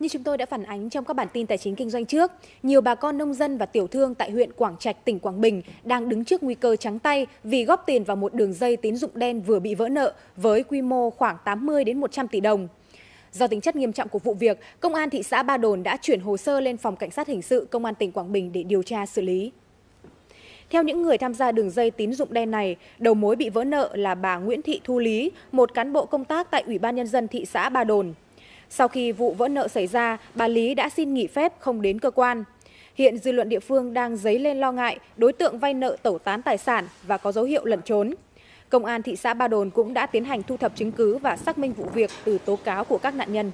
Như chúng tôi đã phản ánh trong các bản tin tài chính kinh doanh trước, nhiều bà con nông dân và tiểu thương tại huyện Quảng Trạch, tỉnh Quảng Bình đang đứng trước nguy cơ trắng tay vì góp tiền vào một đường dây tín dụng đen vừa bị vỡ nợ với quy mô khoảng 80 đến 100 tỷ đồng. Do tính chất nghiêm trọng của vụ việc, công an thị xã Ba Đồn đã chuyển hồ sơ lên phòng cảnh sát hình sự công an tỉnh Quảng Bình để điều tra xử lý. Theo những người tham gia đường dây tín dụng đen này, đầu mối bị vỡ nợ là bà Nguyễn Thị Thu Lý, một cán bộ công tác tại Ủy ban nhân dân thị xã Ba Đồn. Sau khi vụ vỡ nợ xảy ra, bà Lý đã xin nghỉ phép không đến cơ quan. Hiện dư luận địa phương đang dấy lên lo ngại đối tượng vay nợ tẩu tán tài sản và có dấu hiệu lẩn trốn. Công an thị xã Ba Đồn cũng đã tiến hành thu thập chứng cứ và xác minh vụ việc từ tố cáo của các nạn nhân.